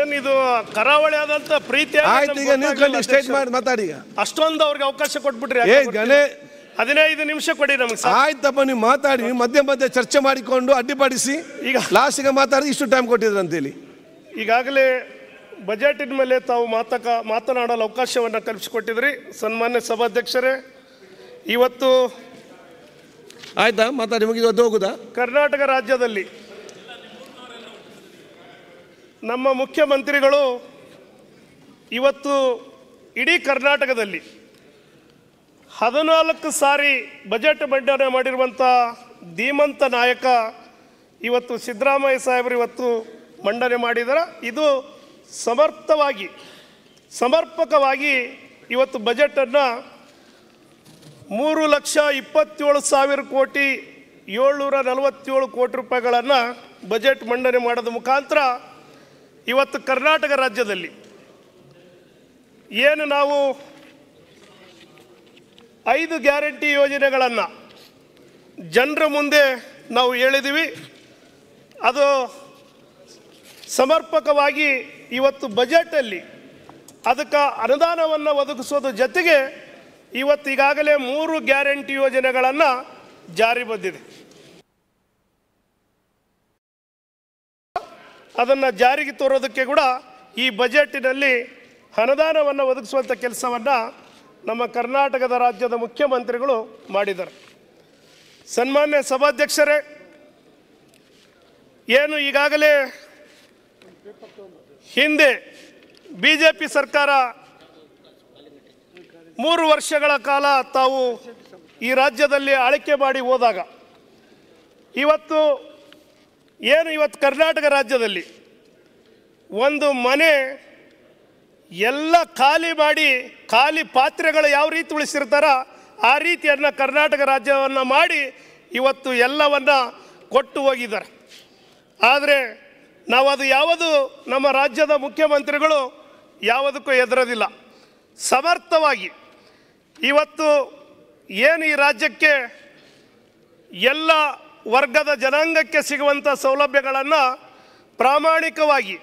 ಏನಿದು ಕರಾವಳಿ ಆದಂತ ಪ್ರೀತಿ ಆಯ್ತು ಈಗ ನೀವು ಸ್ಟೇಜ್ ಮಾಡಿ ಮಾತಾಡಿ ಅಷ್ಟೊಂದು ಅವ್ರಿಗೆ ಅವಕಾಶ ಕೊಟ್ಬಿಟ್ರಿ ಗಣೇ ಹದಿನೈದು ನಿಮಿಷ ಕೊಡಿ ನಮಗೆ ಆಯ್ತಪ್ಪ ನೀವು ಮಾತಾಡಿ ಮಧ್ಯೆ ಮಧ್ಯೆ ಚರ್ಚೆ ಮಾಡಿಕೊಂಡು ಅಡ್ಡಿಪಡಿಸಿ ಈಗ ಲಾಸ್ಟಿಗೆ ಮಾತಾಡಿ ಇಷ್ಟು ಟೈಮ್ ಕೊಟ್ಟಿದ್ರು ಅಂತೇಳಿ ಈಗಾಗಲೇ ಬಜೆಟಿನ ಮೇಲೆ ತಾವು ಮಾತಕ ಮಾತನಾಡಲು ಅವಕಾಶವನ್ನು ಕಲ್ಪಿಸಿಕೊಟ್ಟಿದ್ರಿ ಸನ್ಮಾನ್ಯ ಸಭಾಧ್ಯಕ್ಷರೇ ಇವತ್ತು ಆಯ್ತಾ ಮಾತಾಡಿ ಮುಗಿದು ಹೋಗುದಾ ಕರ್ನಾಟಕ ರಾಜ್ಯದಲ್ಲಿ ನಮ್ಮ ಮುಖ್ಯಮಂತ್ರಿಗಳು ಇವತ್ತು ಇಡೀ ಕರ್ನಾಟಕದಲ್ಲಿ ಹದಿನಾಲ್ಕು ಸಾರಿ ಬಜೆಟ್ ಮಂಡನೆ ಮಾಡಿರುವಂಥ ಧೀಮಂತ ನಾಯಕ ಇವತ್ತು ಸಿದ್ದರಾಮಯ್ಯ ಸಾಹೇಬರು ಇವತ್ತು ಮಂಡನೆ ಮಾಡಿದರ ಇದು ಸಮರ್ಥವಾಗಿ ಸಮರ್ಪಕವಾಗಿ ಇವತ್ತು ಬಜೆಟನ್ನು ಮೂರು ಲಕ್ಷ ಇಪ್ಪತ್ತೇಳು ಸಾವಿರ ಕೋಟಿ ಏಳ್ನೂರ ನಲವತ್ತೇಳು ಕೋಟಿ ರೂಪಾಯಿಗಳನ್ನು ಬಜೆಟ್ ಮಂಡನೆ ಮಾಡೋದ ಮುಖಾಂತರ ಇವತ್ತು ಕರ್ನಾಟಕ ರಾಜ್ಯದಲ್ಲಿ ಏನು ನಾವು ಐದು ಗ್ಯಾರಂಟಿ ಯೋಜನೆಗಳನ್ನು ಜನರ ಮುಂದೆ ನಾವು ಹೇಳಿದ್ದೀವಿ ಅದು ಸಮರ್ಪಕವಾಗಿ ಇವತ್ತು ಬಜೆಟಲ್ಲಿ ಅದಕ್ಕೆ ಅನುದಾನವನ್ನು ಒದಗಿಸೋದ್ರ ಜೊತೆಗೆ ಇವತ್ತು ಈಗಾಗಲೇ ಮೂರು ಗ್ಯಾರಂಟಿ ಯೋಜನೆಗಳನ್ನು ಜಾರಿ ಬಂದಿದೆ ಅದನ್ನು ಜಾರಿಗೆ ತೋರೋದಕ್ಕೆ ಕೂಡ ಈ ಬಜೆಟಿನಲ್ಲಿ ಅನುದಾನವನ್ನು ಒದಗಿಸುವಂಥ ಕೆಲಸವನ್ನು ನಮ್ಮ ಕರ್ನಾಟಕದ ರಾಜ್ಯದ ಮುಖ್ಯಮಂತ್ರಿಗಳು ಮಾಡಿದ್ದಾರೆ ಸನ್ಮಾನ್ಯ ಸಭಾಧ್ಯಕ್ಷರೇ ಏನು ಈಗಾಗಲೇ ಹಿಂದೆ ಬಿ ಜೆ ಪಿ ಸರ್ಕಾರ ಮೂರು ವರ್ಷಗಳ ಕಾಲ ತಾವು ಈ ರಾಜ್ಯದಲ್ಲಿ ಆಳಿಕೆ ಮಾಡಿ ಹೋದಾಗ ಇವತ್ತು ಏನು ಇವತ್ತು ಕರ್ನಾಟಕ ರಾಜ್ಯದಲ್ಲಿ ಒಂದು ಮನೆ ಎಲ್ಲ ಖಾಲಿ ಮಾಡಿ ಖಾಲಿ ಪಾತ್ರೆಗಳು ಯಾವ ರೀತಿ ಉಳಿಸಿರ್ತಾರ ಆ ರೀತಿಯನ್ನು ಕರ್ನಾಟಕ ರಾಜ್ಯವನ್ನು ಮಾಡಿ ಇವತ್ತು ಎಲ್ಲವನ್ನು ಕೊಟ್ಟು ಹೋಗಿದ್ದಾರೆ ಆದರೆ ನಾವು ಅದು ಯಾವುದು ನಮ್ಮ ರಾಜ್ಯದ ಮುಖ್ಯಮಂತ್ರಿಗಳು ಯಾವುದಕ್ಕೂ ಎದುರೋದಿಲ್ಲ ಸಮರ್ಥವಾಗಿ ಇವತ್ತು ಏನು ಈ ರಾಜ್ಯಕ್ಕೆ ಎಲ್ಲ ವರ್ಗದ ಜನಾಂಗಕ್ಕೆ ಸಿಗುವಂಥ ಸೌಲಭ್ಯಗಳನ್ನು ಪ್ರಾಮಾಣಿಕವಾಗಿ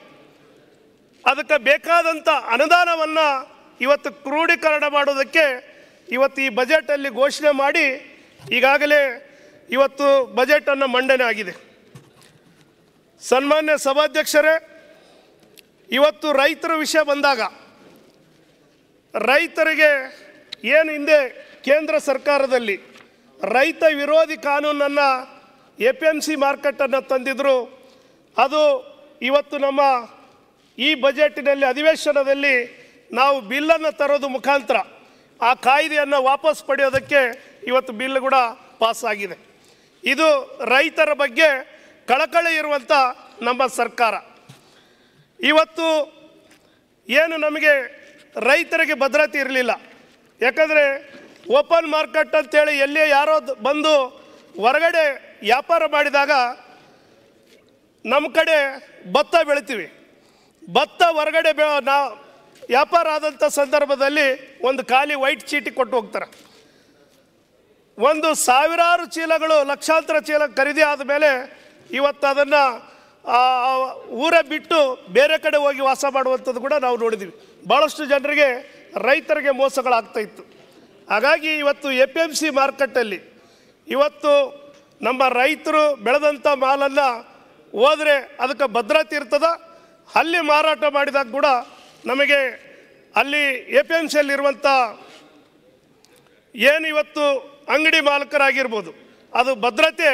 ಅದಕ್ಕೆ ಬೇಕಾದಂಥ ಅನುದಾನವನ್ನು ಇವತ್ತು ಕ್ರೋಢೀಕರಣ ಮಾಡೋದಕ್ಕೆ ಇವತ್ತು ಈ ಬಜೆಟಲ್ಲಿ ಘೋಷಣೆ ಮಾಡಿ ಈಗಾಗಲೇ ಇವತ್ತು ಬಜೆಟನ್ನು ಮಂಡನೆ ಆಗಿದೆ ಸನ್ಮಾನ್ಯ ಸಭಾಧ್ಯಕ್ಷರೇ ಇವತ್ತು ರೈತರ ವಿಷಯ ಬಂದಾಗ ರೈತರಿಗೆ ಏನು ಹಿಂದೆ ಕೇಂದ್ರ ಸರ್ಕಾರದಲ್ಲಿ ರೈತ ವಿರೋಧಿ ಕಾನೂನನ್ನು ಎ ಪಿ ಎಂ ಸಿ ಮಾರ್ಕೆಟನ್ನು ತಂದಿದ್ದರು ಅದು ಇವತ್ತು ನಮ್ಮ ಈ ಬಜೆಟ್ನಲ್ಲಿ ಅಧಿವೇಶನದಲ್ಲಿ ನಾವು ಬಿಲ್ಲನ್ನು ತರೋದು ಮುಖಾಂತರ ಆ ಕಾಯ್ದೆಯನ್ನು ವಾಪಸ್ ಪಡೆಯೋದಕ್ಕೆ ಇವತ್ತು ಬಿಲ್ ಕೂಡ ಪಾಸ್ ಆಗಿದೆ ಇದು ರೈತರ ಬಗ್ಗೆ ಕಳಕಳಿ ಇರುವಂಥ ನಮ್ಮ ಸರ್ಕಾರ ಇವತ್ತು ಏನು ನಮಗೆ ರೈತರಿಗೆ ಭದ್ರತೆ ಇರಲಿಲ್ಲ ಯಾಕಂದರೆ ಓಪನ್ ಮಾರ್ಕೆಟ್ ಅಂತೇಳಿ ಎಲ್ಲೇ ಯಾರೋ ಬಂದು ಹೊರಗಡೆ ವ್ಯಾಪಾರ ಮಾಡಿದಾಗ ನಮ್ಮ ಕಡೆ ಭತ್ತ ಬೆಳಿತೀವಿ ಭತ್ತ ಹೊರಗಡೆ ಬೆ ನಾ ವ್ಯಾಪಾರ ಆದಂಥ ಸಂದರ್ಭದಲ್ಲಿ ಒಂದು ಖಾಲಿ ವೈಟ್ ಚೀಟಿ ಕೊಟ್ಟು ಹೋಗ್ತಾರೆ ಒಂದು ಸಾವಿರಾರು ಚೀಲಗಳು ಲಕ್ಷಾಂತರ ಚೀಲ ಖರೀದಿ ಮೇಲೆ ಇವತ್ತು ಅದನ್ನು ಊರೇ ಬಿಟ್ಟು ಬೇರೆ ಕಡೆ ಹೋಗಿ ವಾಸ ಮಾಡುವಂಥದ್ದು ಕೂಡ ನಾವು ನೋಡಿದ್ದೀವಿ ಭಾಳಷ್ಟು ಜನರಿಗೆ ರೈತರಿಗೆ ಮೋಸಗಳಾಗ್ತಾ ಇತ್ತು ಹಾಗಾಗಿ ಇವತ್ತು ಎ ಪಿ ಎಮ್ ಸಿ ಮಾರುಕಟ್ಟೆಯಲ್ಲಿ ಇವತ್ತು ನಮ್ಮ ರೈತರು ಬೆಳೆದಂಥ ಮಾಲನ್ನು ಹೋದರೆ ಅದಕ್ಕೆ ಭದ್ರತೆ ಇರ್ತದ ಅಲ್ಲಿ ಮಾರಾಟ ಮಾಡಿದಾಗ ಕೂಡ ನಮಗೆ ಅಲ್ಲಿ ಎ ಪಿ ಎಮ್ ಸಿಯಲ್ಲಿರುವಂಥ ಇವತ್ತು ಅಂಗಡಿ ಮಾಲಕರಾಗಿರ್ಬೋದು ಅದು ಭದ್ರತೆ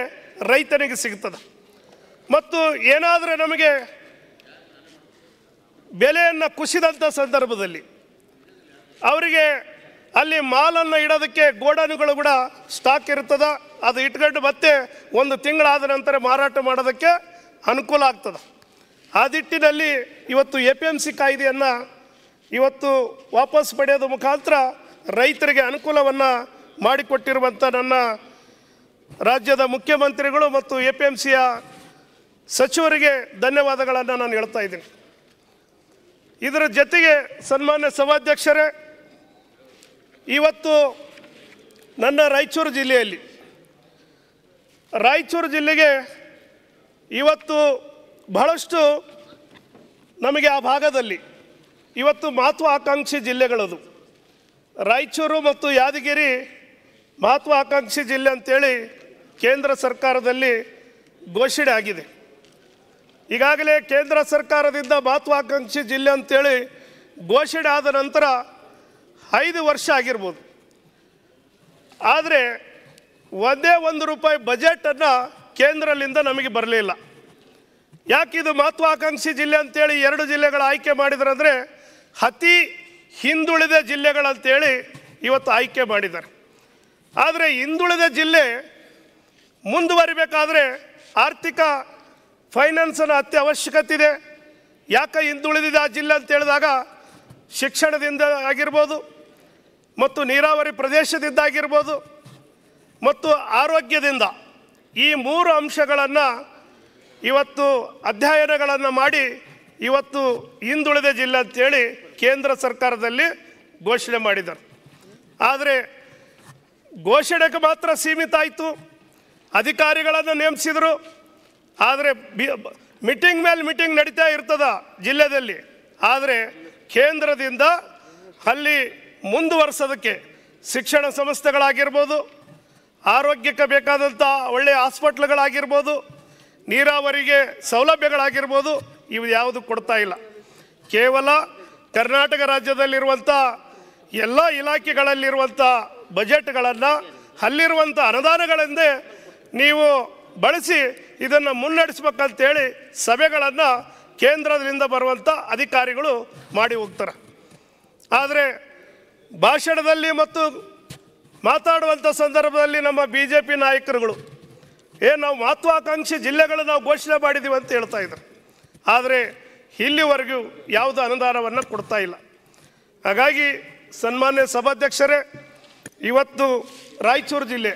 ರೈತನಿಗೆ ಸಿಗ್ತದೆ ಮತ್ತು ಏನಾದರೂ ನಮಗೆ ಬೆಲೆಯನ್ನು ಕುಸಿದಂಥ ಸಂದರ್ಭದಲ್ಲಿ ಅವರಿಗೆ ಅಲ್ಲಿ ಮಾಲನ್ನು ಇಡೋದಕ್ಕೆ ಗೋಡಾನುಗಳು ಕೂಡ ಸ್ಟಾಕ್ ಇರ್ತದೆ ಅದು ಇಟ್ಕೊಂಡು ಮತ್ತೆ ಒಂದು ತಿಂಗಳಾದ ನಂತರ ಮಾರಾಟ ಮಾಡೋದಕ್ಕೆ ಅನುಕೂಲ ಆಗ್ತದೆ ಆ ದಿಟ್ಟಿನಲ್ಲಿ ಇವತ್ತು ಎ ಪಿ ಎಮ್ ಸಿ ಕಾಯ್ದೆಯನ್ನು ಇವತ್ತು ವಾಪಸ್ ಪಡೆಯೋದು ಮುಖಾಂತರ ರೈತರಿಗೆ ಅನುಕೂಲವನ್ನು ಮಾಡಿಕೊಟ್ಟಿರುವಂಥ ನನ್ನ ರಾಜ್ಯದ ಮುಖ್ಯಮಂತ್ರಿಗಳು ಮತ್ತು ಎ ಪಿ ಎಮ್ ಸಿಯ ಸಚಿವರಿಗೆ ಧನ್ಯವಾದಗಳನ್ನು ನಾನು ಹೇಳ್ತಾ ಇದ್ದೀನಿ ಇದರ ಜೊತೆಗೆ ಸನ್ಮಾನ್ಯ ಸಭಾಧ್ಯಕ್ಷರೇ ಇವತ್ತು ನನ್ನ ರಾಯಚೂರು ಜಿಲ್ಲೆಯಲ್ಲಿ ರಾಯಚೂರು ಜಿಲ್ಲೆಗೆ ಇವತ್ತು ಬಹಳಷ್ಟು ನಮಗೆ ಆ ಭಾಗದಲ್ಲಿ ಇವತ್ತು ಮಹತ್ವಾಕಾಂಕ್ಷಿ ಜಿಲ್ಲೆಗಳದು ರಾಯಚೂರು ಮತ್ತು ಯಾದಗಿರಿ ಮಹತ್ವಾಕಾಂಕ್ಷಿ ಜಿಲ್ಲೆ ಅಂತೇಳಿ ಕೇಂದ್ರ ಸರ್ಕಾರದಲ್ಲಿ ಘೋಷಣೆ ಆಗಿದೆ ಈಗಾಗಲೇ ಕೇಂದ್ರ ಸರ್ಕಾರದಿಂದ ಮಹತ್ವಾಕಾಂಕ್ಷಿ ಜಿಲ್ಲೆ ಅಂತೇಳಿ ಘೋಷಣೆ ಆದ ನಂತರ ಐದು ವರ್ಷ ಆಗಿರ್ಬೋದು ಆದರೆ ಒಂದೇ ಒಂದು ರೂಪಾಯಿ ಬಜೆಟನ್ನು ಕೇಂದ್ರಲಿಂದ ನಮಗೆ ಬರಲಿಲ್ಲ ಯಾಕಿದು ಮಹತ್ವಾಕಾಂಕ್ಷಿ ಜಿಲ್ಲೆ ಅಂತೇಳಿ ಎರಡು ಜಿಲ್ಲೆಗಳ ಆಯ್ಕೆ ಮಾಡಿದ್ದಾರೆ ಅತಿ ಹಿಂದುಳಿದ ಜಿಲ್ಲೆಗಳಂತೇಳಿ ಇವತ್ತು ಆಯ್ಕೆ ಮಾಡಿದ್ದಾರೆ ಆದರೆ ಹಿಂದುಳಿದ ಜಿಲ್ಲೆ ಮುಂದುವರಿಬೇಕಾದ್ರೆ ಆರ್ಥಿಕ ಫೈನಾನ್ಸನ್ನು ಅತ್ಯ ಅವಶ್ಯಕತೆ ಇದೆ ಯಾಕೆ ಹಿಂದುಳಿದಿದೆ ಆ ಜಿಲ್ಲೆ ಅಂತ ಹೇಳಿದಾಗ ಶಿಕ್ಷಣದಿಂದ ಆಗಿರ್ಬೋದು ಮತ್ತು ನೀರಾವರಿ ಪ್ರದೇಶದಿಂದ ಆಗಿರ್ಬೋದು ಮತ್ತು ಆರೋಗ್ಯದಿಂದ ಈ ಮೂರು ಅಂಶಗಳನ್ನು ಇವತ್ತು ಅಧ್ಯಯನಗಳನ್ನು ಮಾಡಿ ಇವತ್ತು ಹಿಂದುಳಿದ ಜಿಲ್ಲೆ ಅಂತೇಳಿ ಕೇಂದ್ರ ಸರ್ಕಾರದಲ್ಲಿ ಘೋಷಣೆ ಮಾಡಿದರು ಆದರೆ ಘೋಷಣೆಗೆ ಮಾತ್ರ ಸೀಮಿತ ಆಯಿತು ಅಧಿಕಾರಿಗಳನ್ನು ನೇಮಿಸಿದರು ಆದರೆ ಬಿ ಮೀಟಿಂಗ್ ಮೇಲೆ ಮೀಟಿಂಗ್ ನಡೀತಾ ಇರ್ತದ ಜಿಲ್ಲೆಯಲ್ಲಿ ಆದರೆ ಕೇಂದ್ರದಿಂದ ಅಲ್ಲಿ ಮುಂದುವರ್ಸೋದಕ್ಕೆ ಶಿಕ್ಷಣ ಸಂಸ್ಥೆಗಳಾಗಿರ್ಬೋದು ಆರೋಗ್ಯಕ್ಕೆ ಬೇಕಾದಂಥ ಒಳ್ಳೆಯ ಹಾಸ್ಪಿಟ್ಲ್ಗಳಾಗಿರ್ಬೋದು ನೀರಾವರಿಗೆ ಸೌಲಭ್ಯಗಳಾಗಿರ್ಬೋದು ಇವು ಯಾವುದು ಕೊಡ್ತಾ ಇಲ್ಲ ಕೇವಲ ಕರ್ನಾಟಕ ರಾಜ್ಯದಲ್ಲಿರುವಂಥ ಎಲ್ಲ ಇಲಾಖೆಗಳಲ್ಲಿರುವಂಥ ಬಜೆಟ್ಗಳನ್ನು ಅಲ್ಲಿರುವಂಥ ಅನುದಾನಗಳೆಂದೇ ನೀವು ಬಳಸಿ ಇದನ್ನು ಮುನ್ನಡೆಸ್ಬೇಕಂತೇಳಿ ಸಭೆಗಳನ್ನು ಕೇಂದ್ರದಿಂದ ಬರುವಂಥ ಅಧಿಕಾರಿಗಳು ಮಾಡಿ ಹೋಗ್ತಾರೆ ಆದರೆ ಭಾಷಣದಲ್ಲಿ ಮತ್ತು ಮಾತಾಡುವಂಥ ಸಂದರ್ಭದಲ್ಲಿ ನಮ್ಮ ಬಿ ಜೆ ಪಿ ನಾಯಕರುಗಳು ಏನು ನಾವು ಮಹತ್ವಾಕಾಂಕ್ಷಿ ಜಿಲ್ಲೆಗಳನ್ನು ನಾವು ಘೋಷಣೆ ಮಾಡಿದ್ದೀವಿ ಅಂತ ಹೇಳ್ತಾ ಇದ್ದರು ಆದರೆ ಇಲ್ಲಿವರೆಗೂ ಯಾವುದು ಅನುದಾನವನ್ನು ಕೊಡ್ತಾ ಇಲ್ಲ ಹಾಗಾಗಿ ಸನ್ಮಾನ್ಯ ಸಭಾಧ್ಯಕ್ಷರೇ ಇವತ್ತು ರಾಯಚೂರು ಜಿಲ್ಲೆ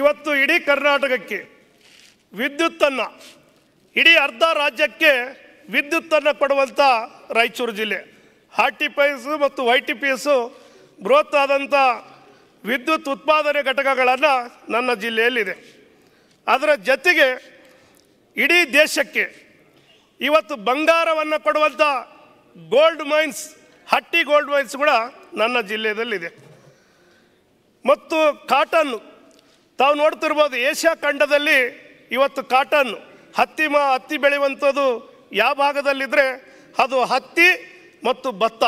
ಇವತ್ತು ಇಡೀ ಕರ್ನಾಟಕಕ್ಕೆ ವಿದ್ಯುತ್ತನ್ನು ಇಡೀ ಅರ್ಧ ರಾಜ್ಯಕ್ಕೆ ವಿದ್ಯುತ್ತನ್ನು ಕೊಡುವಂಥ ರಾಯಚೂರು ಜಿಲ್ಲೆ ಆರ್ ಟಿ ಪಿ ಮತ್ತು ವೈ ಟಿ ಪಿ ಎಸ್ಸು ಬೃಹತ್ ಆದಂಥ ವಿದ್ಯುತ್ ಉತ್ಪಾದನೆ ಘಟಕಗಳನ್ನು ನನ್ನ ಜಿಲ್ಲೆಯಲ್ಲಿದೆ ಅದರ ಜೊತೆಗೆ ಇಡೀ ದೇಶಕ್ಕೆ ಇವತ್ತು ಬಂಗಾರವನ್ನು ಕೊಡುವಂಥ gold mines Hatti gold mines ಕೂಡ ನನ್ನ ಜಿಲ್ಲೆಯಲ್ಲಿದೆ ಮತ್ತು ಕಾಟನ್ನು ತಾವು ನೋಡ್ತಿರ್ಬೋದು ಏಷ್ಯಾ ಖಂಡದಲ್ಲಿ ಇವತ್ತು ಕಾಟನ್ ಹತ್ತಿ ಮಾ ಹತ್ತಿ ಬೆಳೆಯುವಂಥದ್ದು ಯಾವ ಭಾಗದಲ್ಲಿದ್ದರೆ ಅದು ಹತ್ತಿ ಮತ್ತು ಭತ್ತ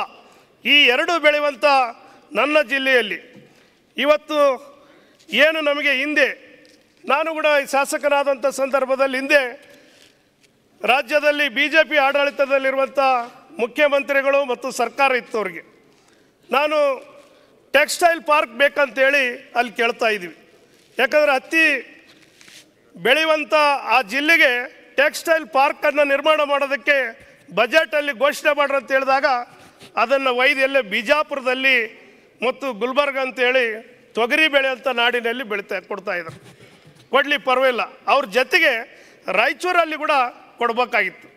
ಈ ಎರಡು ಬೆಳೆಯುವಂಥ ನನ್ನ ಜಿಲ್ಲೆಯಲ್ಲಿ ಇವತ್ತು ಏನು ನಮಗೆ ಹಿಂದೆ ನಾನು ಕೂಡ ಶಾಸಕನಾದಂಥ ಸಂದರ್ಭದಲ್ಲಿ ಹಿಂದೆ ರಾಜ್ಯದಲ್ಲಿ ಬಿ ಜೆ ಪಿ ಆಡಳಿತದಲ್ಲಿರುವಂಥ ಮುಖ್ಯಮಂತ್ರಿಗಳು ಮತ್ತು ಸರ್ಕಾರ ಇತ್ತು ನಾನು ಟೆಕ್ಸ್ಟೈಲ್ ಪಾರ್ಕ್ ಬೇಕಂತೇಳಿ ಅಲ್ಲಿ ಕೇಳ್ತಾ ಇದ್ದೀವಿ ಯಾಕಂದರೆ ಹತ್ತಿ ಬೆಳೆಯುವಂಥ ಆ ಜಿಲ್ಲೆಗೆ ಟೆಕ್ಸ್ಟೈಲ್ ಪಾರ್ಕನ್ನು ನಿರ್ಮಾಣ ಮಾಡೋದಕ್ಕೆ ಬಜೆಟಲ್ಲಿ ಘೋಷಣೆ ಮಾಡ್ರಿ ಅಂತ ಹೇಳಿದಾಗ ಅದನ್ನು ವೈದ್ಯಲ್ಲೇ ಬಿಜಾಪುರದಲ್ಲಿ ಮತ್ತು ಗುಲ್ಬರ್ಗ ಅಂತೇಳಿ ತೊಗರಿ ಬೆಳೆ ಅಂತ ನಾಡಿನಲ್ಲಿ ಬೆಳೀತಾ ಕೊಡ್ತಾ ಇದ್ದಾರೆ ಕೊಡಲಿ ಪರವಾಗಿಲ್ಲ ಅವ್ರ ಜೊತೆಗೆ ರಾಯಚೂರಲ್ಲಿ ಕೂಡ ಕೊಡಬೇಕಾಗಿತ್ತು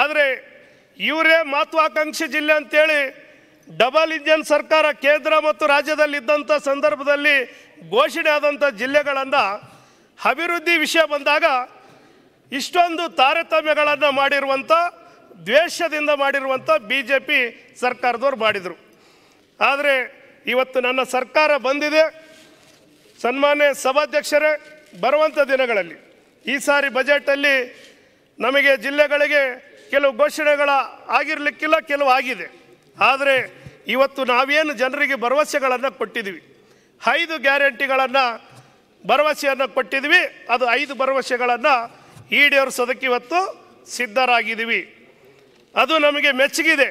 ಆದರೆ ಇವರೇ ಮಹತ್ವಾಕಾಂಕ್ಷಿ ಜಿಲ್ಲೆ ಅಂತೇಳಿ ಡಬಲ್ ಇಂಜನ್ ಸರ್ಕಾರ ಕೇಂದ್ರ ಮತ್ತು ರಾಜ್ಯದಲ್ಲಿದ್ದಂಥ ಸಂದರ್ಭದಲ್ಲಿ ಘೋಷಣೆ ಆದಂಥ ಜಿಲ್ಲೆಗಳನ್ನು ಅಭಿವೃದ್ಧಿ ವಿಷಯ ಬಂದಾಗ ಇಷ್ಟೊಂದು ತಾರತಮ್ಯಗಳನ್ನು ಮಾಡಿರುವಂಥ ದ್ವೇಷದಿಂದ ಮಾಡಿರುವಂಥ ಬಿ ಜೆ ಪಿ ಸರ್ಕಾರದವ್ರು ಮಾಡಿದರು ಆದರೆ ಇವತ್ತು ನನ್ನ ಸರ್ಕಾರ ಬಂದಿದೆ ಸನ್ಮಾನ್ಯ ಸಭಾಧ್ಯಕ್ಷರೇ ಬರುವಂಥ ದಿನಗಳಲ್ಲಿ ಈ ಸಾರಿ ಬಜೆಟಲ್ಲಿ ನಮಗೆ ಜಿಲ್ಲೆಗಳಿಗೆ ಕೆಲವು ಘೋಷಣೆಗಳ ಆಗಿರಲಿಕ್ಕಿಲ್ಲ ಕೆಲವು ಆಗಿದೆ ಆದರೆ ಇವತ್ತು ನಾವೇನು ಜನರಿಗೆ ಭರವಸೆಗಳನ್ನು ಕೊಟ್ಟಿದ್ವಿ ಐದು ಗ್ಯಾರಂಟಿಗಳನ್ನು ಭರವಸೆಯನ್ನು ಕೊಟ್ಟಿದ್ವಿ ಅದು ಐದು ಭರವಸೆಗಳನ್ನು ಈಡೇರಿಸೋದಕ್ಕೆ ಇವತ್ತು ಸಿದ್ಧರಾಗಿದ್ದೀವಿ ಅದು ನಮಗೆ ಮೆಚ್ಚುಗಿದೆ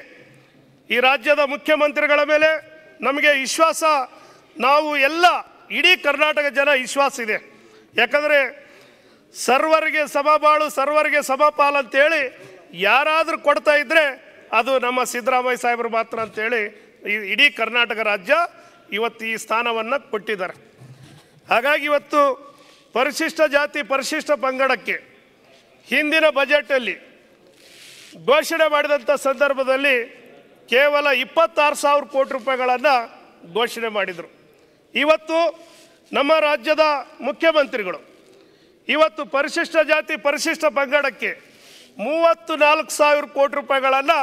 ಈ ರಾಜ್ಯದ ಮುಖ್ಯಮಂತ್ರಿಗಳ ಮೇಲೆ ನಮಗೆ ವಿಶ್ವಾಸ ನಾವು ಎಲ್ಲ ಇಡೀ ಕರ್ನಾಟಕ ಜನ ವಿಶ್ವಾಸ ಇದೆ ಯಾಕಂದರೆ ಸರ್ವರಿಗೆ ಸಭಾಬಾಳು ಸರ್ವರಿಗೆ ಸಭಾಪಾಲ್ ಅಂತೇಳಿ ಯಾರಾದರೂ ಕೊಡ್ತಾ ಇದ್ದರೆ ಅದು ನಮ್ಮ ಸಿದ್ದರಾಮಯ್ಯ ಸಾಹೇಬರು ಮಾತ್ರ ಅಂತೇಳಿ ಇಡೀ ಕರ್ನಾಟಕ ರಾಜ್ಯ ಇವತ್ತು ಈ ಸ್ಥಾನವನ್ನು ಕೊಟ್ಟಿದ್ದಾರೆ ಹಾಗಾಗಿ ಇವತ್ತು ಪರಿಶಿಷ್ಟ ಜಾತಿ ಪರಿಶಿಷ್ಟ ಪಂಗಡಕ್ಕೆ ಹಿಂದಿನ ಬಜೆಟಲ್ಲಿ ಘೋಷಣೆ ಮಾಡಿದಂಥ ಸಂದರ್ಭದಲ್ಲಿ ಕೇವಲ ಇಪ್ಪತ್ತಾರು ಸಾವಿರ ಕೋಟಿ ರೂಪಾಯಿಗಳನ್ನು ಘೋಷಣೆ ಮಾಡಿದರು ಇವತ್ತು ನಮ್ಮ ರಾಜ್ಯದ ಮುಖ್ಯಮಂತ್ರಿಗಳು ಇವತ್ತು ಪರಿಶಿಷ್ಟ ಜಾತಿ ಪರಿಶಿಷ್ಟ ಪಂಗಡಕ್ಕೆ ಮೂವತ್ತು ನಾಲ್ಕು ಸಾವಿರ ಕೋಟಿ ರೂಪಾಯಿಗಳನ್ನು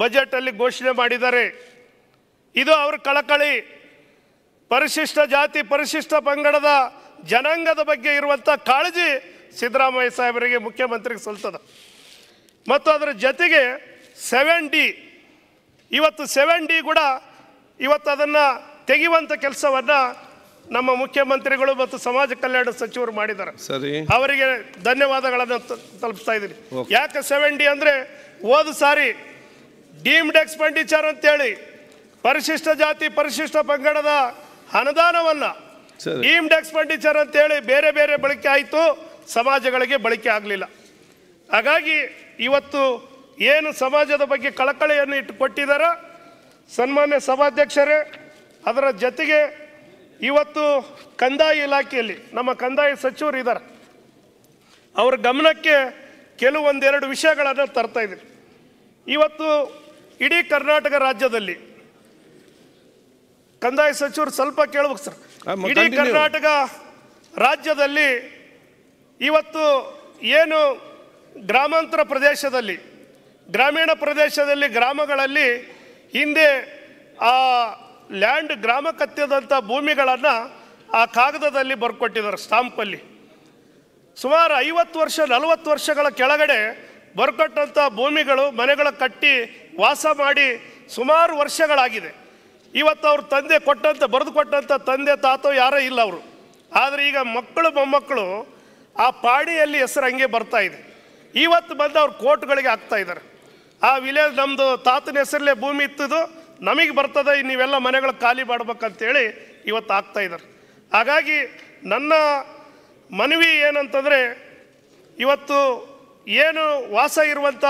ಬಜೆಟಲ್ಲಿ ಘೋಷಣೆ ಮಾಡಿದ್ದಾರೆ ಇದು ಅವರ ಕಳಕಳಿ ಪರಿಶಿಷ್ಟ ಜಾತಿ ಪರಿಶಿಷ್ಟ ಪಂಗಡದ ಜನಾಂಗದ ಬಗ್ಗೆ ಇರುವಂಥ ಕಾಳಜಿ ಸಿದ್ದರಾಮಯ್ಯ ಸಾಹೇಬರಿಗೆ ಮುಖ್ಯಮಂತ್ರಿಗೆ ಸಲ್ತದ ಮತ್ತು ಅದರ ಜೊತೆಗೆ ಸೆವೆನ್ ಡಿ ಇವತ್ತು ಸೆವೆನ್ ಡಿ ಕೂಡ ಇವತ್ತು ಅದನ್ನು ತೆಗೆಯುವಂಥ ಕೆಲಸವನ್ನು ನಮ್ಮ ಮುಖ್ಯಮಂತ್ರಿಗಳು ಮತ್ತು ಸಮಾಜ ಕಲ್ಯಾಣ ಸಚಿವರು ಮಾಡಿದ್ದಾರೆ ಸರಿ ಅವರಿಗೆ ಧನ್ಯವಾದಗಳನ್ನು ತಲುಪಿಸ್ತಾ ಇದ್ದೀನಿ ಯಾಕೆ ಸೆವೆನ್ ಡಿ ಅಂದರೆ ಹೋದ ಸಾರಿ ಡೀಮ್ಡ್ ಎಕ್ಸ್ಪೆಂಡಿಚರ್ ಅಂತೇಳಿ ಪರಿಶಿಷ್ಟ ಜಾತಿ ಪರಿಶಿಷ್ಟ ಪಂಗಡದ ಅನುದಾನವನ್ನು ಡೀಮ್ಡ್ ಎಕ್ಸ್ಪೆಂಡಿಚರ್ ಅಂತೇಳಿ ಬೇರೆ ಬೇರೆ ಬಳಕೆ ಆಯಿತು ಸಮಾಜಗಳಿಗೆ ಬಳಕೆ ಆಗಲಿಲ್ಲ ಹಾಗಾಗಿ ಇವತ್ತು ಏನು ಸಮಾಜದ ಬಗ್ಗೆ ಕಳಕಳಿಯನ್ನು ಇಟ್ಟು ಸನ್ಮಾನ್ಯ ಸಭಾಧ್ಯಕ್ಷರೇ ಅದರ ಜೊತೆಗೆ ಇವತ್ತು ಕಂದಾಯ ಇಲಾಖೆಯಲ್ಲಿ ನಮ್ಮ ಕಂದಾಯ ಸಚಿವರು ಇದ್ದಾರೆ ಅವ್ರ ಗಮನಕ್ಕೆ ಕೆಲವೊಂದೆರಡು ವಿಷಯಗಳನ್ನು ತರ್ತಾ ಇದ್ದೀನಿ ಇವತ್ತು ಇಡೀ ಕರ್ನಾಟಕ ರಾಜ್ಯದಲ್ಲಿ ಕಂದಾಯ ಸಚಿವರು ಸ್ವಲ್ಪ ಕೇಳ್ಬೇಕು ಸರ್ ಇಡೀ ಕರ್ನಾಟಕ ರಾಜ್ಯದಲ್ಲಿ ಇವತ್ತು ಏನು ಗ್ರಾಮಾಂತರ ಪ್ರದೇಶದಲ್ಲಿ ಗ್ರಾಮೀಣ ಪ್ರದೇಶದಲ್ಲಿ ಗ್ರಾಮಗಳಲ್ಲಿ ಹಿಂದೆ ಆ ಲ್ಯಾಂಡ್ ಕತ್ತಿದಂಥ ಭೂಮಿಗಳನ್ನು ಆ ಕಾಗದದಲ್ಲಿ ಬರ್ಕೊಟ್ಟಿದ್ದಾರೆ ಸ್ಟಾಂಪಲ್ಲಿ ಸುಮಾರು ಐವತ್ತು ವರ್ಷ ನಲವತ್ತು ವರ್ಷಗಳ ಕೆಳಗಡೆ ಬರ್ಕೊಟ್ಟಂಥ ಭೂಮಿಗಳು ಮನೆಗಳ ಕಟ್ಟಿ ವಾಸ ಮಾಡಿ ಸುಮಾರು ವರ್ಷಗಳಾಗಿದೆ ಇವತ್ತು ಅವ್ರ ತಂದೆ ಕೊಟ್ಟಂಥ ಬರೆದು ಕೊಟ್ಟಂಥ ತಂದೆ ತಾತೋ ಯಾರೋ ಇಲ್ಲ ಅವರು ಆದರೆ ಈಗ ಮಕ್ಕಳು ಮೊಮ್ಮಕ್ಕಳು ಆ ಪಾಡಿಯಲ್ಲಿ ಹೆಸರು ಹಂಗೆ ಬರ್ತಾ ಇದೆ ಇವತ್ತು ಬಂದು ಅವ್ರು ಕೋರ್ಟ್ಗಳಿಗೆ ಆಗ್ತಾಯಿದ್ದಾರೆ ಇದ್ದಾರೆ ಆ ವಿಲೇಜ್ ನಮ್ಮದು ತಾತನ ಹೆಸರಲ್ಲೇ ಭೂಮಿ ಇತ್ತದು ನಮಗೆ ಬರ್ತದೆ ನೀವೆಲ್ಲ ಮನೆಗಳು ಖಾಲಿ ಮಾಡ್ಬೇಕಂತೇಳಿ ಇವತ್ತು ಆಗ್ತಾ ಇದ್ದಾರೆ ಹಾಗಾಗಿ ನನ್ನ ಮನವಿ ಏನಂತಂದರೆ ಇವತ್ತು ಏನು ವಾಸ ಇರುವಂಥ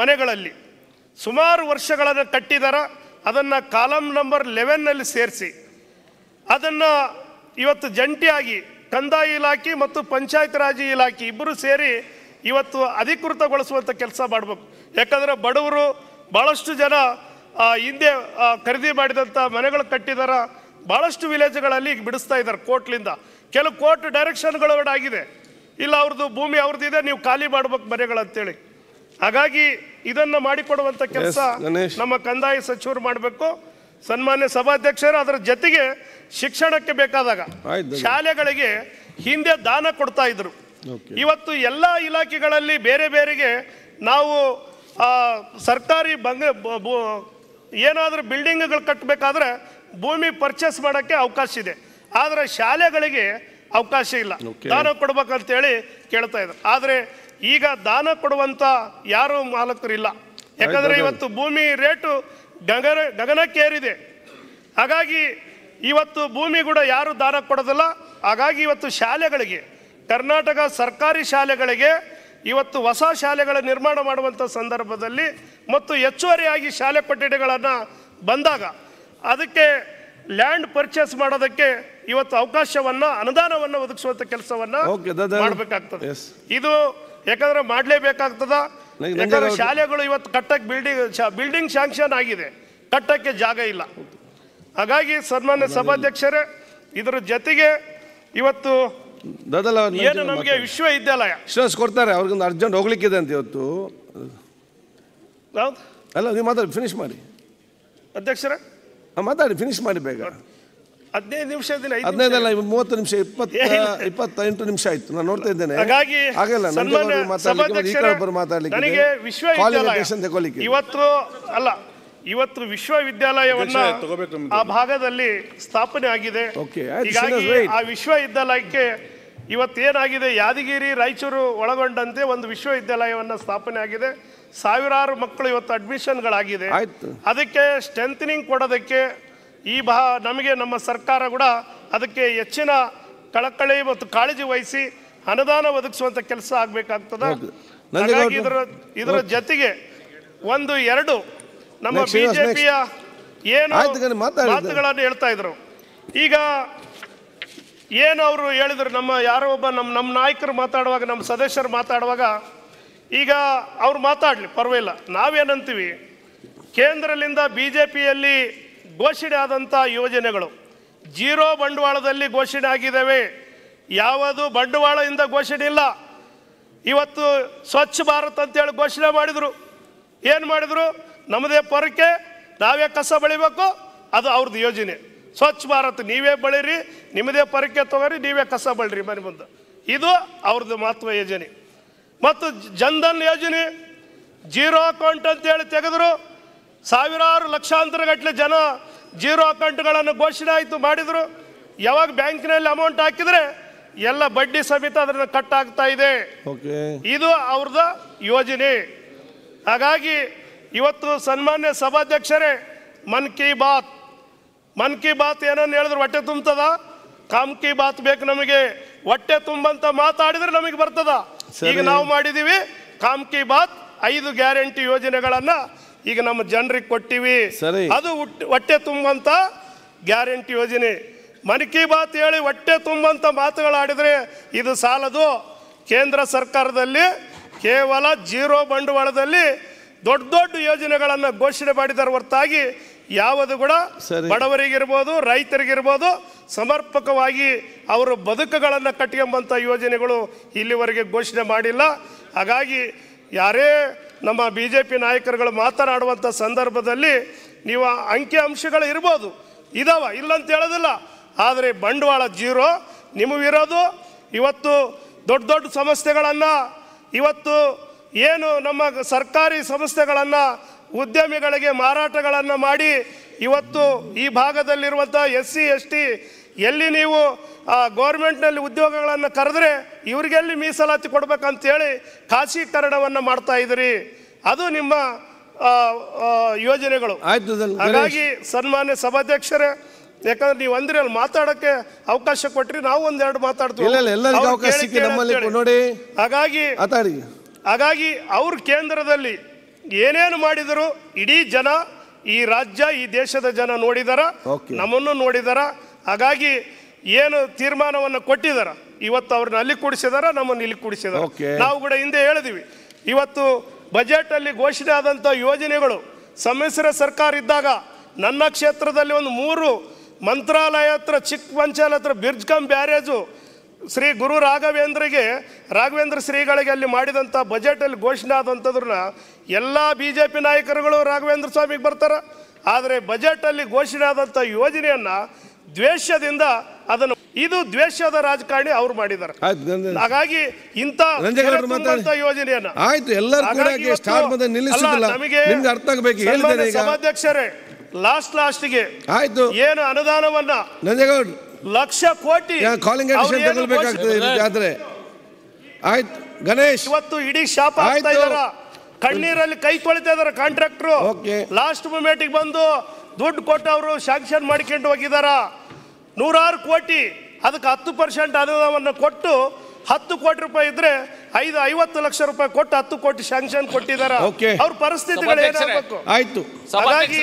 ಮನೆಗಳಲ್ಲಿ ಸುಮಾರು ವರ್ಷಗಳನ್ನು ಕಟ್ಟಿದಾರ ಅದನ್ನು ಕಾಲಮ್ ನಂಬರ್ ಲೆವೆನ್ನಲ್ಲಿ ಸೇರಿಸಿ ಅದನ್ನು ಇವತ್ತು ಜಂಟಿಯಾಗಿ ಕಂದಾಯ ಇಲಾಖೆ ಮತ್ತು ಪಂಚಾಯತ್ ರಾಜ್ ಇಲಾಖೆ ಇಬ್ಬರು ಸೇರಿ ಇವತ್ತು ಅಧಿಕೃತಗೊಳಿಸುವಂತ ಕೆಲಸ ಮಾಡಬೇಕು ಯಾಕಂದ್ರೆ ಬಡವರು ಭಾಳಷ್ಟು ಜನ ಹಿಂದೆ ಖರೀದಿ ಮಾಡಿದಂಥ ಮನೆಗಳು ಕಟ್ಟಿದಾರ ಭಾಳಷ್ಟು ವಿಲೇಜ್ಗಳಲ್ಲಿ ಈಗ ಬಿಡಿಸ್ತಾ ಇದ್ದಾರೆ ಕೋರ್ಟ್ಲಿಂದ ಕೆಲವು ಕೋರ್ಟ್ ಆಗಿದೆ ಇಲ್ಲ ಅವ್ರದ್ದು ಭೂಮಿ ಅವ್ರದ್ದು ಇದೆ ನೀವು ಖಾಲಿ ಮಾಡ್ಬೇಕು ಮನೆಗಳಂತೇಳಿ ಹಾಗಾಗಿ ಇದನ್ನ ಮಾಡಿಕೊಡುವಂತ ಕೆಲಸ ನಮ್ಮ ಕಂದಾಯ ಸಚಿವರು ಮಾಡಬೇಕು ಸನ್ಮಾನ್ಯ ಸಭಾಧ್ಯಕ್ಷರು ಅದರ ಜೊತೆಗೆ ಶಿಕ್ಷಣಕ್ಕೆ ಬೇಕಾದಾಗ ಶಾಲೆಗಳಿಗೆ ಹಿಂದೆ ದಾನ ಕೊಡ್ತಾ ಇದ್ರು ಇವತ್ತು ಎಲ್ಲ ಇಲಾಖೆಗಳಲ್ಲಿ ಬೇರೆ ಬೇರೆಗೆ ನಾವು ಸರ್ಕಾರಿ ಬಂಗ ಏನಾದರೂ ಬಿಲ್ಡಿಂಗ್ಗಳು ಕಟ್ಟಬೇಕಾದ್ರೆ ಭೂಮಿ ಪರ್ಚೇಸ್ ಮಾಡೋಕ್ಕೆ ಅವಕಾಶ ಇದೆ ಆದರೆ ಶಾಲೆಗಳಿಗೆ ಅವಕಾಶ ಇಲ್ಲ ದಾನ ಕೊಡ್ಬೇಕಂತೇಳಿ ಕೇಳ್ತಾ ಇದ್ದಾರೆ ಆದರೆ ಈಗ ದಾನ ಕೊಡುವಂಥ ಯಾರು ಇಲ್ಲ ಯಾಕಂದರೆ ಇವತ್ತು ಭೂಮಿ ರೇಟು ಗಗನ ಗಗನಕ್ಕೇರಿದೆ ಹಾಗಾಗಿ ಇವತ್ತು ಭೂಮಿ ಕೂಡ ಯಾರು ದಾನ ಕೊಡೋದಿಲ್ಲ ಹಾಗಾಗಿ ಇವತ್ತು ಶಾಲೆಗಳಿಗೆ ಕರ್ನಾಟಕ ಸರ್ಕಾರಿ ಶಾಲೆಗಳಿಗೆ ಇವತ್ತು ಹೊಸ ಶಾಲೆಗಳ ನಿರ್ಮಾಣ ಮಾಡುವಂಥ ಸಂದರ್ಭದಲ್ಲಿ ಮತ್ತು ಹೆಚ್ಚುವರಿಯಾಗಿ ಶಾಲೆ ಕೊಠಡಿಗಳನ್ನು ಬಂದಾಗ ಅದಕ್ಕೆ ಲ್ಯಾಂಡ್ ಪರ್ಚೇಸ್ ಮಾಡೋದಕ್ಕೆ ಇವತ್ತು ಅವಕಾಶವನ್ನು ಅನುದಾನವನ್ನು ಒದಗಿಸುವಂಥ ಕೆಲಸವನ್ನು ಮಾಡಬೇಕಾಗ್ತದೆ ಇದು ಯಾಕಂದ್ರೆ ಮಾಡಲೇಬೇಕಾಗ್ತದ ಯಾಕಂದ್ರೆ ಶಾಲೆಗಳು ಇವತ್ತು ಕಟ್ಟಕ್ಕೆ ಬಿಲ್ಡಿಂಗ್ ಬಿಲ್ಡಿಂಗ್ ಶಾಂಕ್ಷನ್ ಆಗಿದೆ ಕಟ್ಟಕ್ಕೆ ಜಾಗ ಇಲ್ಲ ಹಾಗಾಗಿ ಸನ್ಮಾನ್ಯ ಸಭಾಧ್ಯಕ್ಷರೇ ಇದರ ಜೊತೆಗೆ ಇವತ್ತು ದದಲ ಏನು ನಮಗೆ ವಿಶ್ವ ಇದ್ದಲ್ಲ ಕೊಡ್ತಾರೆ ಅವ್ರಿಗೊಂದು ಅರ್ಜೆಂಟ್ ಹೋಗ್ಲಿಕ್ಕಿದೆ ಅಂತ ಇವತ್ತು ಹೌದು ಅಲ್ಲ ನೀವು ಮಾತಾಡಿ ಫಿನಿಶ್ ಮಾಡಿ ಅಧ್ಯಕ್ಷರ ಮಾತಾಡಿ ಫಿನಿಶ್ ಮಾಡಿ ಬೇಗ ಹದಿನೈದು ನಿಮಿಷದಲ್ಲಿ ಹದಿನೈದಲ್ಲ ಮೂವತ್ತು ನಿಮಿಷ ಇಪ್ಪತ್ತ ಇಪ್ಪತ್ತೆಂಟು ನಿಮಿಷ ಆಯ್ತು ನಾನು ನೋಡ್ತಾ ಇದ್ದೇನೆ ಹಾಗಾಗಿ ಆಗಲ್ಲ ಮಾತಾಡಲಿಕ್ಕೆ ಮಾತಾಡಲಿಕ್ಕೆ ನನಗೆ ವಿಶ್ವವಿದ್ಯಾಲಯ ತಗೊಳ್ಳಿಕ್ಕೆ ಇವತ್ತು ಅಲ್ಲ ಇವತ್ತು ವಿಶ್ವವಿದ್ಯಾಲಯವನ್ನ ಆ ಭಾಗದಲ್ಲಿ ಸ್ಥಾಪನೆ ಆಗಿದೆ ಹೀಗಾಗಿ ಆ ವಿಶ್ವವಿದ್ಯಾಲಯಕ್ಕೆ ಇವತ್ತೇನಾಗಿದೆ ಯಾದಗಿರಿ ರಾಯಚೂರು ಒಳಗೊಂಡಂತೆ ಒಂದು ವಿಶ್ವವಿದ್ಯಾಲಯವನ್ನು ಸ್ಥಾಪನೆ ಆಗಿದೆ ಸಾವಿರಾರು ಮಕ್ಕಳು ಇವತ್ತು ಅಡ್ಮಿಷನ್ಗಳಾಗಿದೆ ಅದಕ್ಕೆ ಸ್ಟ್ರೆಂಥನಿಂಗ್ ಕೊಡೋದಕ್ಕೆ ಈ ಬಹ ನಮಗೆ ನಮ್ಮ ಸರ್ಕಾರ ಕೂಡ ಅದಕ್ಕೆ ಹೆಚ್ಚಿನ ಕಳಕಳಿ ಮತ್ತು ಕಾಳಜಿ ವಹಿಸಿ ಅನುದಾನ ಒದಗಿಸುವಂಥ ಕೆಲಸ ಆಗಬೇಕಾಗ್ತದೆ ಹಾಗಾಗಿ ಇದರ ಇದರ ಜೊತೆಗೆ ಒಂದು ಎರಡು ನಮ್ಮ ಬಿಜೆಪಿಯ ಏನು ಮಾತುಗಳನ್ನು ಹೇಳ್ತಾ ಇದ್ರು ಈಗ ಏನು ಅವರು ಹೇಳಿದರು ನಮ್ಮ ಯಾರೋ ಒಬ್ಬ ನಮ್ಮ ನಮ್ಮ ನಾಯಕರು ಮಾತಾಡುವಾಗ ನಮ್ಮ ಸದಸ್ಯರು ಮಾತಾಡುವಾಗ ಈಗ ಅವ್ರು ಮಾತಾಡಲಿ ಪರವಾಗಿಲ್ಲ ನಾವೇನಂತೀವಿ ಕೇಂದ್ರದಿಂದ ಬಿ ಜೆ ಪಿಯಲ್ಲಿ ಘೋಷಣೆ ಆದಂಥ ಯೋಜನೆಗಳು ಜೀರೋ ಬಂಡವಾಳದಲ್ಲಿ ಘೋಷಣೆ ಆಗಿದ್ದಾವೆ ಯಾವುದು ಬಂಡವಾಳದಿಂದ ಘೋಷಣೆ ಇಲ್ಲ ಇವತ್ತು ಸ್ವಚ್ಛ ಭಾರತ್ ಅಂತೇಳಿ ಘೋಷಣೆ ಮಾಡಿದರು ಏನು ಮಾಡಿದರು ನಮ್ಮದೇ ಪೊರಕೆ ನಾವೇ ಕಸ ಬೆಳಿಬೇಕು ಅದು ಅವ್ರದ್ದು ಯೋಜನೆ ಸ್ವಚ್ಛ ಭಾರತ್ ನೀವೇ ಬಳಿರಿ ನಿಮ್ಮದೇ ಪರೀಕ್ಷೆ ತಗೋರಿ ನೀವೇ ಕಸ ಬಳ್ರಿ ಮನೆ ಮುಂದೆ ಇದು ಅವ್ರದ್ದು ಮಹತ್ವ ಯೋಜನೆ ಮತ್ತು ಜನ್ಧನ್ ಯೋಜನೆ ಜೀರೋ ಅಕೌಂಟ್ ಅಂತೇಳಿ ತೆಗೆದ್ರು ಸಾವಿರಾರು ಲಕ್ಷಾಂತರ ಗಟ್ಟಲೆ ಜನ ಜೀರೋ ಅಕೌಂಟ್ಗಳನ್ನು ಘೋಷಣೆ ಆಯಿತು ಮಾಡಿದರು ಯಾವಾಗ ಬ್ಯಾಂಕಿನಲ್ಲಿ ಅಮೌಂಟ್ ಹಾಕಿದರೆ ಎಲ್ಲ ಬಡ್ಡಿ ಸಮೇತ ಅದನ್ನು ಕಟ್ ಆಗ್ತಾ ಇದೆ ಇದು ಅವ್ರದ ಯೋಜನೆ ಹಾಗಾಗಿ ಇವತ್ತು ಸನ್ಮಾನ್ಯ ಸಭಾಧ್ಯಕ್ಷರೇ ಮನ್ ಕಿ ಬಾತ್ ಮನ್ ಕಿ ಬಾತ್ ಏನನ್ನು ಹೇಳಿದ್ರು ಹೊಟ್ಟೆ ತುಂಬ್ತದ ಕಾಮಕಿ ಬಾತ್ ಬೇಕು ನಮಗೆ ಹೊಟ್ಟೆ ತುಂಬಂತ ಮಾತಾಡಿದ್ರೆ ನಮಗೆ ಬರ್ತದ ಈಗ ನಾವು ಮಾಡಿದೀವಿ ಕಾಮಕಿ ಬಾತ್ ಐದು ಗ್ಯಾರಂಟಿ ಯೋಜನೆಗಳನ್ನ ಈಗ ನಮ್ಮ ಜನರಿಗೆ ಕೊಟ್ಟಿವಿ ಅದು ಹೊಟ್ಟೆ ತುಂಬಂತ ಗ್ಯಾರಂಟಿ ಯೋಜನೆ ಮನ್ ಕಿ ಬಾತ್ ಹೇಳಿ ಹೊಟ್ಟೆ ತುಂಬಂತ ಆಡಿದ್ರೆ ಇದು ಸಾಲದು ಕೇಂದ್ರ ಸರ್ಕಾರದಲ್ಲಿ ಕೇವಲ ಜೀರೋ ಬಂಡವಾಳದಲ್ಲಿ ದೊಡ್ಡ ದೊಡ್ಡ ಯೋಜನೆಗಳನ್ನು ಘೋಷಣೆ ಮಾಡಿದ್ದಾರೆ ಹೊರತಾಗಿ ಯಾವುದು ಕೂಡ ಬಡವರಿಗಿರ್ಬೋದು ರೈತರಿಗಿರ್ಬೋದು ಸಮರ್ಪಕವಾಗಿ ಅವರು ಬದುಕುಗಳನ್ನು ಕಟ್ಕೊಂಬಂಥ ಯೋಜನೆಗಳು ಇಲ್ಲಿವರೆಗೆ ಘೋಷಣೆ ಮಾಡಿಲ್ಲ ಹಾಗಾಗಿ ಯಾರೇ ನಮ್ಮ ಬಿ ಜೆ ಪಿ ನಾಯಕರುಗಳು ಮಾತನಾಡುವಂಥ ಸಂದರ್ಭದಲ್ಲಿ ನೀವು ಅಂಕಿ ಅಂಶಗಳು ಇರ್ಬೋದು ಇದಾವ ಇಲ್ಲ ಅಂತ ಹೇಳೋದಿಲ್ಲ ಆದರೆ ಬಂಡವಾಳ ಜೀರೋ ನಿಮಗಿರೋದು ಇವತ್ತು ದೊಡ್ಡ ದೊಡ್ಡ ಸಂಸ್ಥೆಗಳನ್ನು ಇವತ್ತು ಏನು ನಮ್ಮ ಸರ್ಕಾರಿ ಸಂಸ್ಥೆಗಳನ್ನು ಉದ್ಯಮಿಗಳಿಗೆ ಮಾರಾಟಗಳನ್ನು ಮಾಡಿ ಇವತ್ತು ಈ ಭಾಗದಲ್ಲಿರುವಂಥ ಎಸ್ ಸಿ ಎಸ್ ಟಿ ಎಲ್ಲಿ ನೀವು ಗೌರ್ಮೆಂಟ್ನಲ್ಲಿ ಉದ್ಯೋಗಗಳನ್ನು ಕರೆದ್ರೆ ಇವ್ರಿಗೆಲ್ಲಿ ಮೀಸಲಾತಿ ಕೊಡಬೇಕಂತೇಳಿ ಖಾಸೀಕರಣವನ್ನು ಮಾಡ್ತಾ ಇದ್ದೀರಿ ಅದು ನಿಮ್ಮ ಯೋಜನೆಗಳು ಹಾಗಾಗಿ ಸನ್ಮಾನ್ಯ ಸಭಾಧ್ಯಕ್ಷರೇ ಯಾಕಂದ್ರೆ ನೀವು ಅಂದ್ರೆ ಅಲ್ಲಿ ಮಾತಾಡಕ್ಕೆ ಅವಕಾಶ ಕೊಟ್ರಿ ನಾವು ಒಂದೆರಡು ಮಾತಾಡ್ತೀವಿ ಹಾಗಾಗಿ ಹಾಗಾಗಿ ಅವ್ರ ಕೇಂದ್ರದಲ್ಲಿ ಏನೇನು ಮಾಡಿದರು ಇಡೀ ಜನ ಈ ರಾಜ್ಯ ಈ ದೇಶದ ಜನ ನೋಡಿದಾರ ನಮ್ಮನ್ನು ನೋಡಿದಾರ ಹಾಗಾಗಿ ಏನು ತೀರ್ಮಾನವನ್ನು ಕೊಟ್ಟಿದಾರ ಇವತ್ತು ಅವ್ರನ್ನ ಅಲ್ಲಿ ಕೂಡಿಸಿದಾರ ನಮ್ಮನ್ನು ಇಲ್ಲಿ ಕೂಡಿಸಿದಾರ ನಾವು ಕೂಡ ಹಿಂದೆ ಹೇಳಿದ್ವಿ ಇವತ್ತು ಬಜೆಟ್ ಅಲ್ಲಿ ಘೋಷಣೆ ಆದಂಥ ಯೋಜನೆಗಳು ಸಮ್ಮಿಶ್ರ ಸರ್ಕಾರ ಇದ್ದಾಗ ನನ್ನ ಕ್ಷೇತ್ರದಲ್ಲಿ ಒಂದು ಮೂರು ಮಂತ್ರಾಲಯ ಹತ್ರ ಚಿಕ್ಕ ಪಂಚಾಯತ್ ಹತ್ರ ಬಿರ್ಜ್ಕಂ ಬ್ಯಾರೇಜು ಶ್ರೀ ಗುರು ರಾಘವೇಂದ್ರಿಗೆ ರಾಘವೇಂದ್ರ ಶ್ರೀಗಳಿಗೆ ಅಲ್ಲಿ ಮಾಡಿದಂಥ ಬಜೆಟಲ್ಲಿ ಘೋಷಣೆ ಆದಂಥದ್ರನ್ನ ಎಲ್ಲ ಬಿ ಜೆ ಪಿ ನಾಯಕರುಗಳು ರಾಘವೇಂದ್ರ ಸ್ವಾಮಿಗೆ ಬರ್ತಾರೆ ಆದರೆ ಬಜೆಟಲ್ಲಿ ಘೋಷಣೆ ಆದಂಥ ಯೋಜನೆಯನ್ನು ದ್ವೇಷದಿಂದ ಅದನ್ನು ಇದು ದ್ವೇಷದ ರಾಜಕಾರಣಿ ಅವ್ರು ಮಾಡಿದ್ದಾರೆ ಹಾಗಾಗಿ ಇಂಥ ಯೋಜನೆಯನ್ನ ಆಯ್ತು ಎಲ್ಲರೂ ಅರ್ಥ ಸಭಾಧ್ಯಕ್ಷರೇ ಲಾಸ್ಟ್ ಲಾಸ್ಟ್ಗೆ ಆಯ್ತು ಏನು ಅನುದಾನವನ್ನ ಲಕ್ಷ ಕೋಟಿ ಕಾಲಿಂಗ್ ತಗೊಳ್ಬೇಕಾಗ್ತದೆ ಜಾತ್ರೆ ಆಯ್ತು ಗಣೇಶ್ ಇವತ್ತು ಇಡೀ ಶಾಪ ಆಗ್ತಾ ಕಣ್ಣೀರಲ್ಲಿ ಕೈ ತೊಳಿತಾ ಇದಾರೆ ಕಾಂಟ್ರಾಕ್ಟರ್ ಲಾಸ್ಟ್ ಮೂಮೆಂಟಿಗೆ ಬಂದು ದುಡ್ಡು ಕೊಟ್ಟವರು ಶಾಂಕ್ಷನ್ ಮಾಡ್ಕೊಂಡು ಹೋಗಿದಾರ ನೂರಾರು ಕೋಟಿ ಅದಕ್ಕೆ ಹತ್ತು ಪರ್ಸೆಂಟ್ ಅನುದಾನವನ್ನು ಕೊಟ್ಟು ಹತ್ತು ಕೋಟಿ ರೂಪಾಯಿ ಇದ್ರೆ ಐದು ಐವತ್ತು ಲಕ್ಷ ರೂಪಾಯಿ ಕೊಟ್ಟು ಹತ್ತು ಕೋಟಿ ಶಾಂಕ್ಷನ್ ಕೊಟ್ಟಿದ್ದಾರೆ ಅವ್ರ ಪರಿಸ್ಥಿತಿಗಳು ಏನಾಗಬೇಕು ಆಯ್ತು ಹಾಗಾಗಿ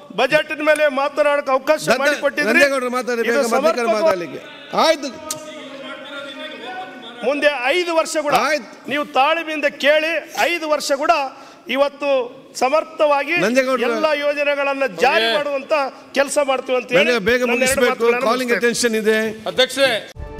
ಬಜೆಟ್ ಮೇಲೆ ಮಾತನಾಡಕ ಅವಕಾಶ ಮಾಡಿಕೊಟ್ಟಿದ್ರೆ ಆಯ್ತು ಮುಂದೆ ಐದು ವರ್ಷ ಕೂಡ ನೀವು ತಾಳ್ಮೆಯಿಂದ ಕೇಳಿ ಐದು ವರ್ಷ ಕೂಡ ಇವತ್ತು ಸಮರ್ಥವಾಗಿ ಎಲ್ಲ ಯೋಜನೆಗಳನ್ನ ಜಾರಿ ಮಾಡುವಂತ ಕೆಲಸ ಮಾಡ್ತೀವಿ ಅಂತ ಬೇಗ ಮುಗಿಸಬೇಕು ಕಾಲಿಂಗ್ ಅಟೆನ್ಷನ್ ಇದೆ ಅಧ್ಯಕ್ಷೆ